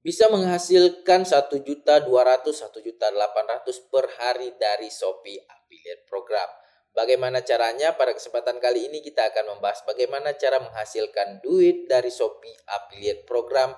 bisa menghasilkan satu juta ratus satu juta ratus per hari dari Shopee Affiliate Program. Bagaimana caranya? Pada kesempatan kali ini kita akan membahas bagaimana cara menghasilkan duit dari Shopee Affiliate Program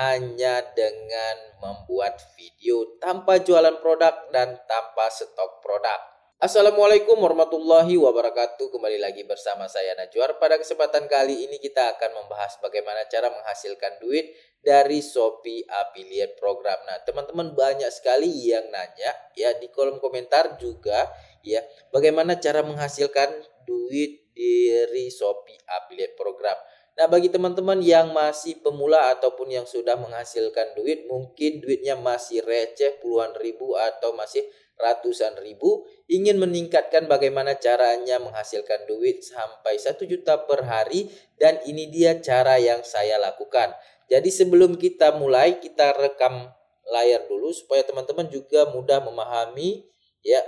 hanya dengan membuat video tanpa jualan produk dan tanpa stok produk. Assalamualaikum warahmatullahi wabarakatuh. Kembali lagi bersama saya Najwar Pada kesempatan kali ini kita akan membahas bagaimana cara menghasilkan duit dari Shopee Affiliate Program. Nah, teman-teman banyak sekali yang nanya ya di kolom komentar juga ya, bagaimana cara menghasilkan duit dari Shopee Affiliate Program. Nah, bagi teman-teman yang masih pemula ataupun yang sudah menghasilkan duit, mungkin duitnya masih receh puluhan ribu atau masih ratusan ribu ingin meningkatkan bagaimana caranya menghasilkan duit sampai 1 juta per hari dan ini dia cara yang saya lakukan. Jadi sebelum kita mulai kita rekam layar dulu supaya teman-teman juga mudah memahami ya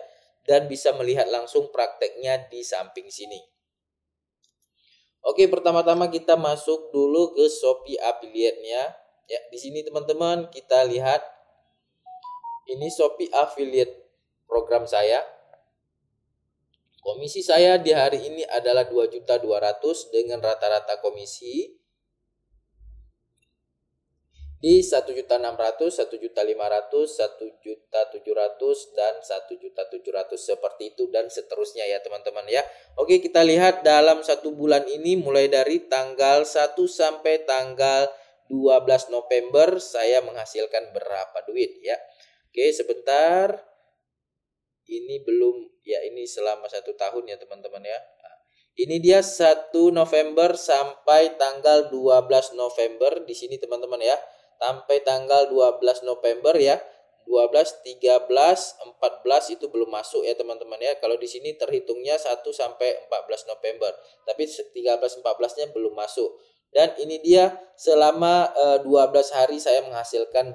dan bisa melihat langsung prakteknya di samping sini. Oke, pertama-tama kita masuk dulu ke Shopee affiliate-nya. Ya, di sini teman-teman kita lihat ini Shopee affiliate program saya. Komisi saya di hari ini adalah 2.200 dengan rata-rata komisi di 1.600, 1.500, 1.700 dan 1.700 seperti itu dan seterusnya ya teman-teman ya. Oke, kita lihat dalam satu bulan ini mulai dari tanggal 1 sampai tanggal 12 November saya menghasilkan berapa duit ya. Oke, sebentar ini belum ya ini selama satu tahun ya teman-teman ya nah, ini dia 1 November sampai tanggal 12 November di sini teman-teman ya sampai tanggal 12 November ya 12, 13, 14 itu belum masuk ya teman-teman ya. Kalau di sini terhitungnya 1 sampai 14 November. Tapi 13, 14-nya belum masuk. Dan ini dia selama uh, eh, 12 hari saya menghasilkan 18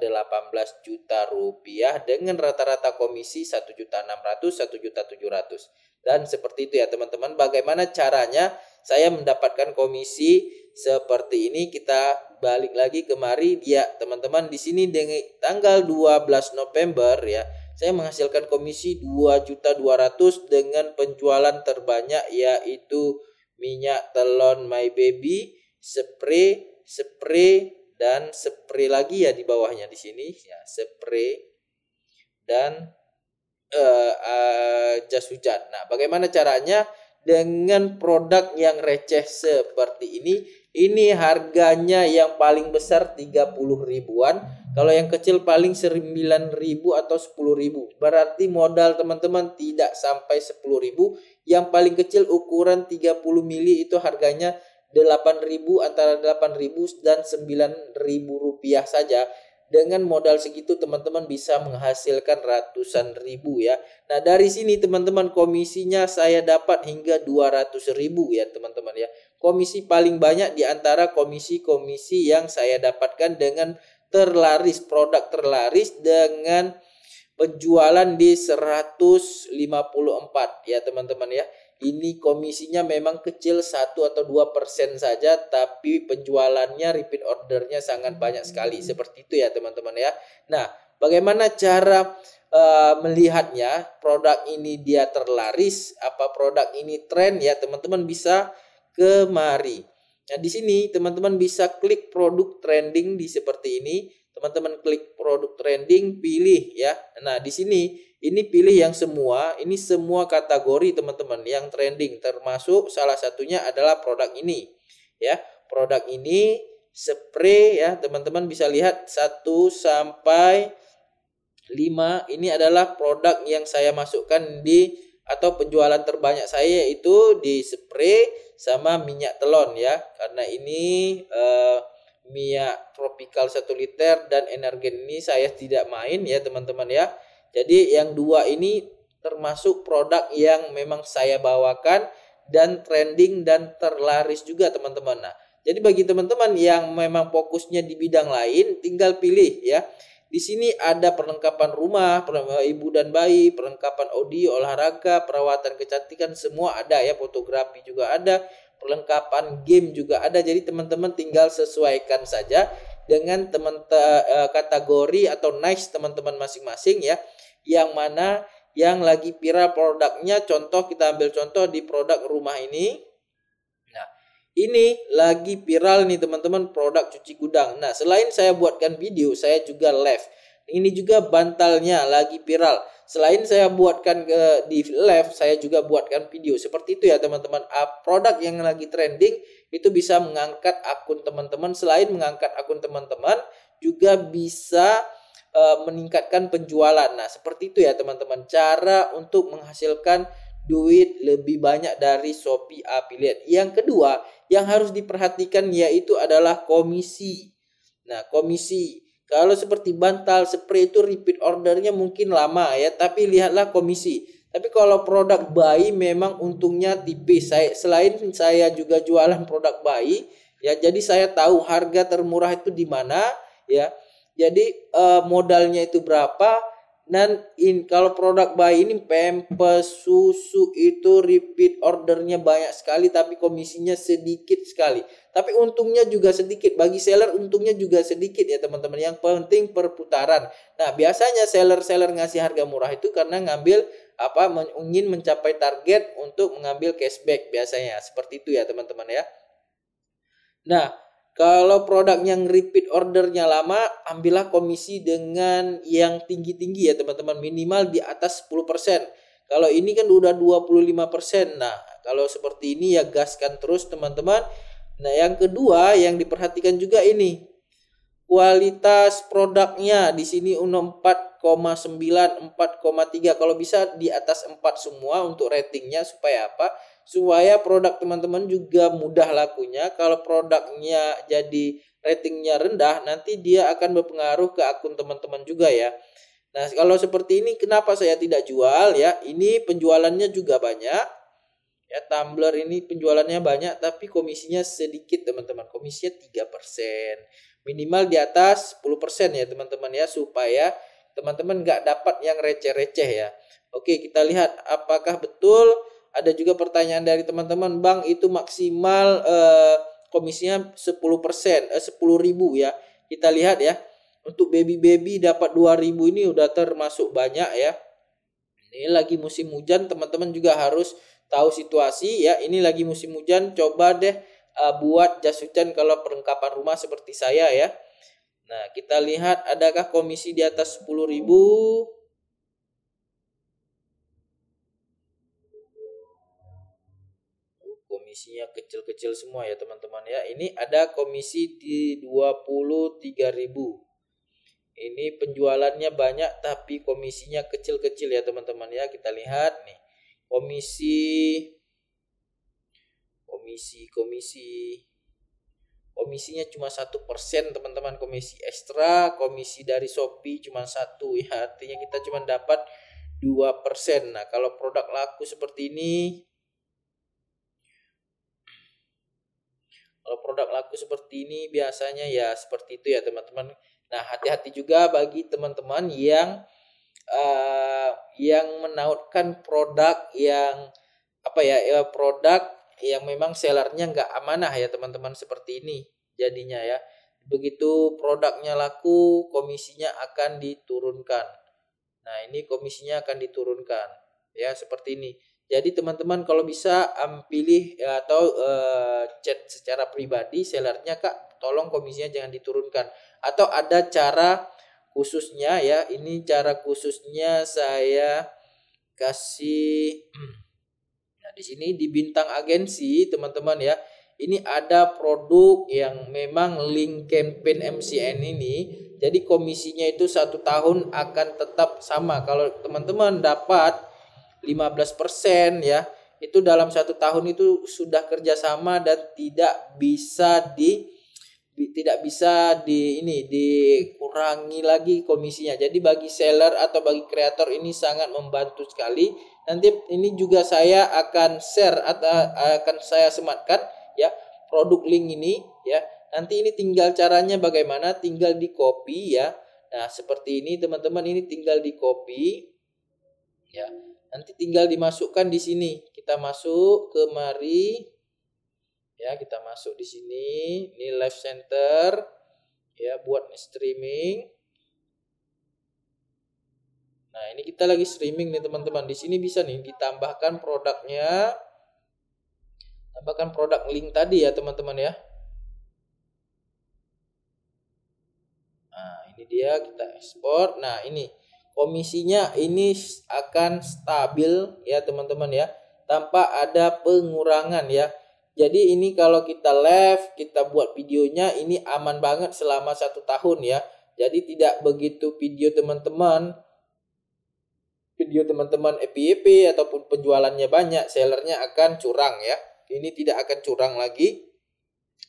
juta rupiah dengan rata-rata komisi 1 juta 600, 1 juta 700. Dan seperti itu ya teman-teman, bagaimana caranya saya mendapatkan komisi seperti ini kita balik lagi kemari dia ya, teman-teman di sini dengan tanggal 12 November ya saya menghasilkan komisi juta ratus dengan penjualan terbanyak yaitu minyak telon My Baby spray, spray dan spray lagi ya di bawahnya di sini ya spray dan uh, uh, jas hujan. Nah, bagaimana caranya dengan produk yang receh seperti ini? Ini harganya yang paling besar 30 ribuan, kalau yang kecil paling 9 ribu atau 10 ribu. Berarti modal teman-teman tidak sampai 10 ribu. Yang paling kecil ukuran 30 mili itu harganya 8.000 antara 8.000 dan 9.000 rupiah saja. Dengan modal segitu teman-teman bisa menghasilkan ratusan ribu ya. Nah dari sini teman-teman komisinya saya dapat hingga 200 ribu ya teman-teman ya. Komisi paling banyak di antara komisi-komisi yang saya dapatkan dengan terlaris produk terlaris dengan penjualan di 154 ya teman-teman ya ini komisinya memang kecil satu atau dua persen saja tapi penjualannya repeat ordernya sangat banyak sekali seperti itu ya teman-teman ya nah bagaimana cara uh, melihatnya produk ini dia terlaris apa produk ini tren ya teman-teman bisa kemari nah di sini teman-teman bisa klik produk trending di seperti ini teman-teman klik produk trending, pilih ya. Nah, di sini ini pilih yang semua, ini semua kategori teman-teman yang trending termasuk salah satunya adalah produk ini. Ya, produk ini spray ya, teman-teman bisa lihat 1 sampai 5 ini adalah produk yang saya masukkan di atau penjualan terbanyak saya yaitu di spray sama minyak telon ya karena ini eh, Mia Tropical 1 liter dan Energen ini saya tidak main ya teman-teman ya. Jadi yang dua ini termasuk produk yang memang saya bawakan dan trending dan terlaris juga teman-teman. Nah, jadi bagi teman-teman yang memang fokusnya di bidang lain tinggal pilih ya. Di sini ada perlengkapan rumah, perlengkapan eh, ibu dan bayi, perlengkapan audio, olahraga, perawatan kecantikan semua ada ya, fotografi juga ada, perlengkapan game juga ada. Jadi teman-teman tinggal sesuaikan saja dengan teman te, eh, eh, kategori atau niche teman-teman masing-masing ya. Yang mana yang lagi viral produknya contoh kita ambil contoh di produk rumah ini nah ini lagi viral nih teman-teman produk cuci gudang nah selain saya buatkan video saya juga live ini juga bantalnya lagi viral Selain saya buatkan ke di live, saya juga buatkan video. Seperti itu ya teman-teman. Ah, produk yang lagi trending itu bisa mengangkat akun teman-teman. Selain mengangkat akun teman-teman, juga bisa e, meningkatkan penjualan. Nah, seperti itu ya teman-teman. Cara untuk menghasilkan duit lebih banyak dari Shopee Affiliate. Yang kedua, yang harus diperhatikan yaitu adalah komisi. Nah, komisi kalau seperti bantal, spray itu repeat ordernya mungkin lama ya, tapi lihatlah komisi. Tapi kalau produk bayi memang untungnya tipis. Saya, selain saya juga jualan produk bayi, ya jadi saya tahu harga termurah itu di mana, ya. Jadi eh, modalnya itu berapa dan in kalau produk bayi ini pempes susu itu repeat ordernya banyak sekali tapi komisinya sedikit sekali. Tapi untungnya juga sedikit bagi seller untungnya juga sedikit ya teman-teman. Yang penting perputaran. Nah, biasanya seller-seller ngasih harga murah itu karena ngambil apa ingin mencapai target untuk mengambil cashback biasanya. Seperti itu ya teman-teman ya. Nah, kalau produk yang repeat ordernya lama, ambillah komisi dengan yang tinggi-tinggi ya teman-teman. Minimal di atas 10%. Kalau ini kan udah 25%. Nah, kalau seperti ini ya gaskan terus teman-teman Nah, yang kedua yang diperhatikan juga ini kualitas produknya di sini 4,9 4,3 kalau bisa di atas 4 semua untuk ratingnya supaya apa supaya produk teman-teman juga mudah lakunya kalau produknya jadi ratingnya rendah nanti dia akan berpengaruh ke akun teman-teman juga ya Nah kalau seperti ini kenapa saya tidak jual ya ini penjualannya juga banyak Ya, Tumblr ini penjualannya banyak tapi komisinya sedikit teman-teman. Komisinya 3%. Minimal di atas 10% ya teman-teman ya supaya teman-teman nggak dapat yang receh-receh ya. Oke, kita lihat apakah betul ada juga pertanyaan dari teman-teman, "Bang, itu maksimal eh, komisinya 10%, eh 10.000 ya." Kita lihat ya. Untuk baby-baby dapat 2.000 ini udah termasuk banyak ya. Ini lagi musim hujan, teman-teman juga harus tahu situasi ya ini lagi musim hujan coba deh uh, buat jas hujan kalau perlengkapan rumah seperti saya ya. Nah, kita lihat adakah komisi di atas 10.000? Komisinya kecil-kecil semua ya, teman-teman ya. Ini ada komisi di 23.000. Ini penjualannya banyak tapi komisinya kecil-kecil ya, teman-teman ya. Kita lihat nih komisi komisi komisi komisinya cuma satu persen teman-teman komisi ekstra komisi dari Shopee cuma satu ya artinya kita cuma dapat dua persen nah kalau produk laku seperti ini kalau produk laku seperti ini biasanya ya seperti itu ya teman-teman nah hati-hati juga bagi teman-teman yang Eh, yang menautkan produk yang apa ya, ya produk yang memang sellernya nggak amanah ya teman-teman seperti ini jadinya ya begitu produknya laku komisinya akan diturunkan nah ini komisinya akan diturunkan ya seperti ini jadi teman-teman kalau bisa um, pilih eh, atau uh, chat secara pribadi sellernya kak tolong komisinya jangan diturunkan atau ada cara khususnya ya ini cara khususnya saya kasih nah di sini di bintang agensi teman-teman ya ini ada produk yang memang link campaign MCN ini jadi komisinya itu satu tahun akan tetap sama kalau teman-teman dapat 15% ya itu dalam satu tahun itu sudah kerjasama dan tidak bisa di tidak bisa di ini dikurangi lagi komisinya. Jadi bagi seller atau bagi kreator ini sangat membantu sekali. Nanti ini juga saya akan share atau eh, akan saya sematkan ya produk link ini ya. Nanti ini tinggal caranya bagaimana tinggal di copy ya. Nah, seperti ini teman-teman ini tinggal di copy ya. Nanti tinggal dimasukkan di sini. Kita masuk ke mari ya kita masuk di sini ini live center ya buat streaming nah ini kita lagi streaming nih teman-teman di sini bisa nih ditambahkan produknya tambahkan produk link tadi ya teman-teman ya nah ini dia kita ekspor nah ini komisinya ini akan stabil ya teman-teman ya tanpa ada pengurangan ya jadi ini kalau kita live, kita buat videonya ini aman banget selama satu tahun ya. Jadi tidak begitu video teman-teman, video teman-teman EPP e ataupun penjualannya banyak, sellernya akan curang ya. Ini tidak akan curang lagi.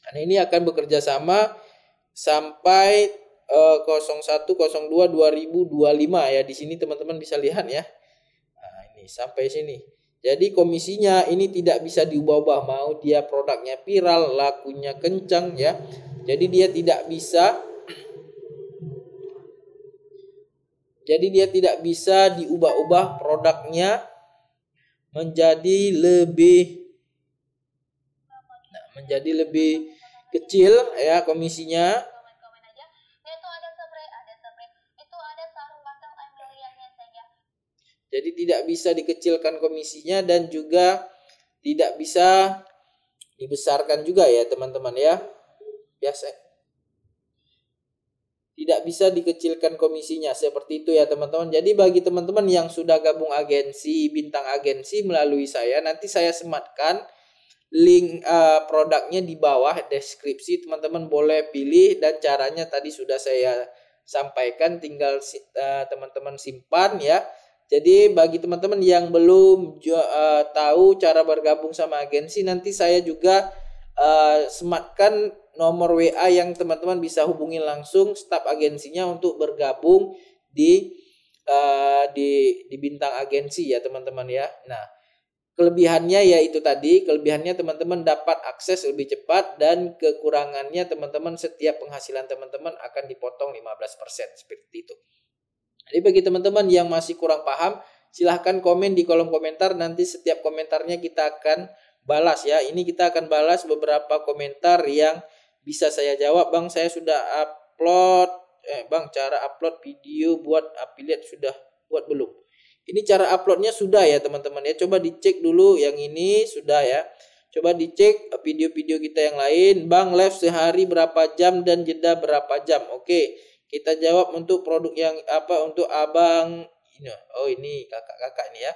Dan ini akan bekerja sama sampai uh, 01 02 2025 ya. Di sini teman-teman bisa lihat ya. Nah, ini sampai sini. Jadi komisinya ini tidak bisa diubah-ubah mau dia produknya viral, lakunya kencang ya. Jadi dia tidak bisa Jadi dia tidak bisa diubah-ubah produknya menjadi lebih nah, menjadi lebih kecil ya komisinya Jadi tidak bisa dikecilkan komisinya dan juga tidak bisa dibesarkan juga ya teman-teman ya. Biasa tidak bisa dikecilkan komisinya seperti itu ya teman-teman. Jadi bagi teman-teman yang sudah gabung agensi bintang agensi melalui saya nanti saya sematkan link uh, produknya di bawah deskripsi teman-teman boleh pilih dan caranya tadi sudah saya sampaikan tinggal eh, teman-teman uh, teman -teman simpan ya jadi bagi teman-teman yang belum uh, tahu cara bergabung sama agensi, nanti saya juga uh, sematkan nomor WA yang teman-teman bisa hubungi langsung staf agensinya untuk bergabung di uh, di di bintang agensi ya teman-teman ya. Nah, kelebihannya yaitu tadi, kelebihannya teman-teman dapat akses lebih cepat dan kekurangannya teman-teman setiap penghasilan teman-teman akan dipotong 15% seperti itu. Jadi bagi teman-teman yang masih kurang paham, silahkan komen di kolom komentar. Nanti setiap komentarnya kita akan balas ya. Ini kita akan balas beberapa komentar yang bisa saya jawab. Bang, saya sudah upload. Eh, bang, cara upload video buat affiliate sudah buat belum? Ini cara uploadnya sudah ya teman-teman ya. Coba dicek dulu yang ini sudah ya. Coba dicek video-video kita yang lain. Bang, live sehari berapa jam dan jeda berapa jam. Oke. Kita jawab untuk produk yang apa untuk abang ini. Oh ini kakak-kakak ini ya.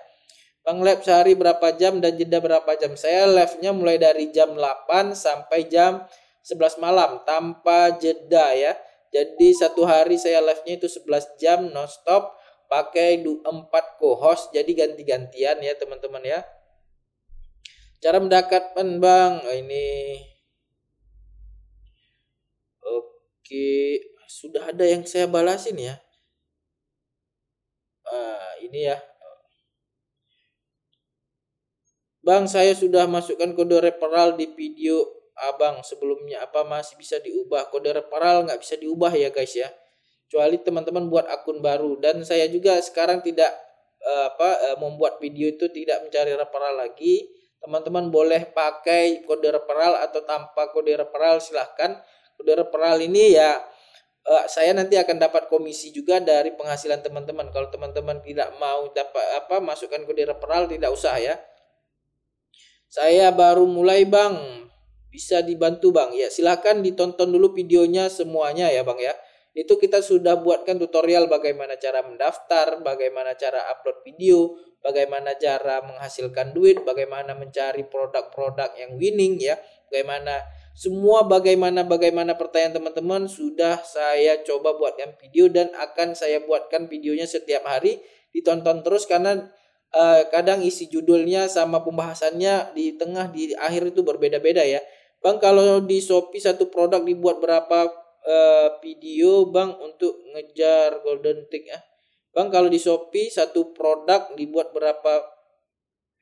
Bang lab sehari berapa jam dan jeda berapa jam? Saya nya mulai dari jam 8 sampai jam 11 malam tanpa jeda ya. Jadi satu hari saya live-nya itu 11 jam stop pakai 4 co-host jadi ganti-gantian ya teman-teman ya. Cara mendekatkan Bang, oh, ini Oke, sudah ada yang saya balasin ya uh, ini ya Bang saya sudah masukkan kode referral di video abang sebelumnya apa masih bisa diubah kode referral nggak bisa diubah ya guys ya kecuali teman-teman buat akun baru dan saya juga sekarang tidak uh, apa uh, membuat video itu tidak mencari referral lagi teman-teman boleh pakai kode referral atau tanpa kode referral silahkan kode referral ini ya uh, saya nanti akan dapat komisi juga dari penghasilan teman-teman. Kalau teman-teman tidak mau dapat apa masukkan kode referral tidak usah ya. Saya baru mulai bang, bisa dibantu bang. Ya silahkan ditonton dulu videonya semuanya ya bang ya. Itu kita sudah buatkan tutorial bagaimana cara mendaftar, bagaimana cara upload video, bagaimana cara menghasilkan duit, bagaimana mencari produk-produk yang winning ya, bagaimana semua bagaimana-bagaimana pertanyaan teman-teman sudah saya coba buatkan video dan akan saya buatkan videonya setiap hari. Ditonton terus karena uh, kadang isi judulnya sama pembahasannya di tengah di akhir itu berbeda-beda ya. Bang kalau di Shopee satu produk dibuat berapa uh, video Bang untuk ngejar golden tick ya? Bang kalau di Shopee satu produk dibuat berapa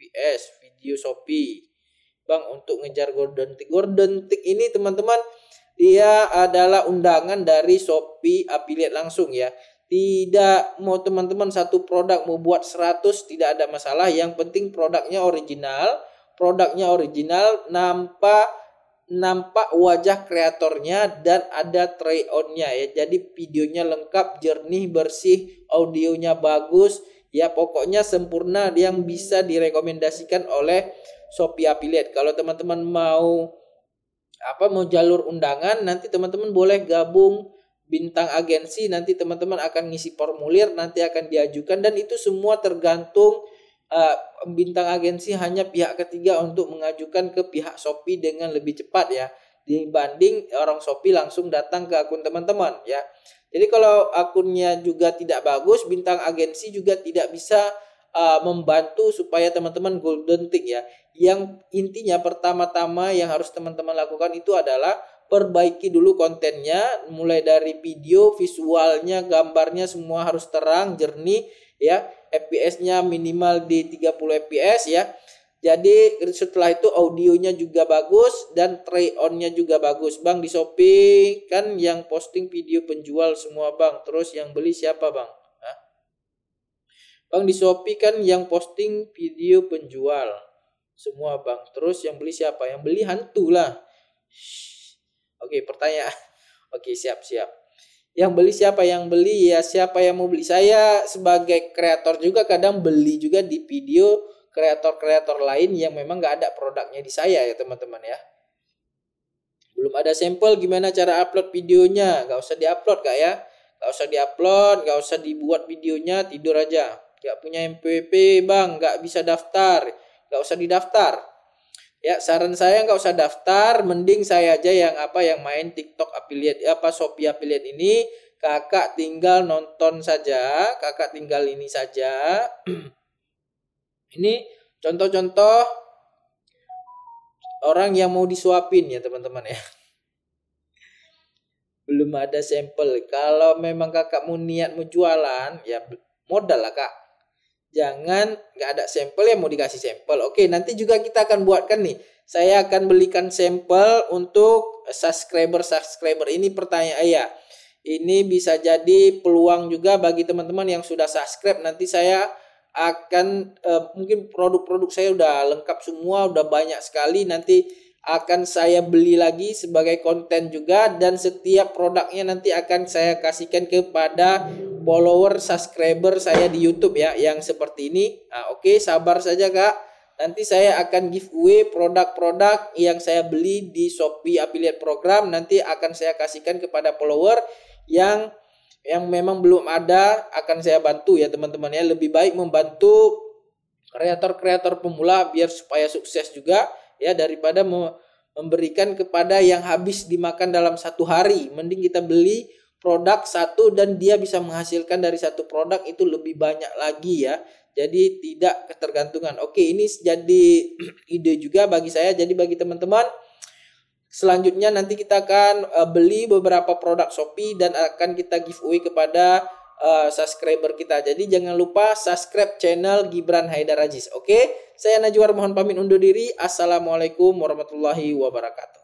PS video Shopee Bang untuk ngejar golden Tick. golden Tick ini teman-teman dia adalah undangan dari Shopee affiliate langsung ya. Tidak mau teman-teman satu produk mau buat 100 tidak ada masalah. Yang penting produknya original, produknya original nampak nampak wajah kreatornya dan ada try on ya. Jadi videonya lengkap, jernih, bersih, audionya bagus. Ya pokoknya sempurna yang bisa direkomendasikan oleh Shopee Affiliate. Kalau teman-teman mau apa mau jalur undangan nanti teman-teman boleh gabung bintang agensi nanti teman-teman akan ngisi formulir nanti akan diajukan dan itu semua tergantung uh, bintang agensi hanya pihak ketiga untuk mengajukan ke pihak Shopee dengan lebih cepat ya dibanding orang Shopee langsung datang ke akun teman-teman ya. Jadi kalau akunnya juga tidak bagus bintang agensi juga tidak bisa uh, membantu supaya teman-teman golden tick ya. Yang intinya pertama-tama yang harus teman-teman lakukan itu adalah perbaiki dulu kontennya mulai dari video, visualnya, gambarnya semua harus terang, jernih ya. FPS-nya minimal di 30 FPS ya. Jadi setelah itu audionya juga bagus dan try on juga bagus. Bang di Shopee kan yang posting video penjual semua, Bang. Terus yang beli siapa, Bang? Bang di Shopee kan yang posting video penjual. Semua bang. Terus yang beli siapa? Yang beli hantu lah. Oke, okay, pertanyaan. Oke, okay, siap, siap. Yang beli siapa? Yang beli ya siapa yang mau beli? Saya sebagai kreator juga kadang beli juga di video kreator-kreator lain yang memang nggak ada produknya di saya ya teman-teman ya. Belum ada sampel gimana cara upload videonya. Gak usah diupload kak ya. Gak usah diupload, gak usah dibuat videonya, tidur aja nggak punya MPP bang nggak bisa daftar nggak usah didaftar ya saran saya nggak usah daftar mending saya aja yang apa yang main TikTok affiliate apa Shopee affiliate ini kakak tinggal nonton saja kakak tinggal ini saja ini contoh-contoh orang yang mau disuapin ya teman-teman ya belum ada sampel kalau memang kakak mau niat mau jualan ya modal lah kak jangan nggak ada sampel yang mau dikasih sampel. Oke, nanti juga kita akan buatkan nih. Saya akan belikan sampel untuk subscriber subscriber ini pertanyaan ya. Ini bisa jadi peluang juga bagi teman-teman yang sudah subscribe. Nanti saya akan eh, mungkin produk-produk saya udah lengkap semua, udah banyak sekali. Nanti akan saya beli lagi sebagai konten juga dan setiap produknya nanti akan saya kasihkan kepada follower, subscriber saya di YouTube ya yang seperti ini. Nah, oke, okay, sabar saja Kak. Nanti saya akan giveaway produk-produk yang saya beli di Shopee Affiliate Program nanti akan saya kasihkan kepada follower yang yang memang belum ada akan saya bantu ya teman-teman ya. Lebih baik membantu kreator-kreator pemula biar supaya sukses juga ya daripada memberikan kepada yang habis dimakan dalam satu hari. Mending kita beli produk satu dan dia bisa menghasilkan dari satu produk itu lebih banyak lagi ya. Jadi tidak ketergantungan. Oke, ini jadi ide juga bagi saya. Jadi bagi teman-teman selanjutnya nanti kita akan eh, beli beberapa produk Shopee dan akan kita giveaway kepada uh, subscriber kita. Jadi jangan lupa subscribe channel Gibran Haidar Rajis. Oke, saya Najwar mohon pamit undur diri. Assalamualaikum warahmatullahi wabarakatuh.